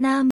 남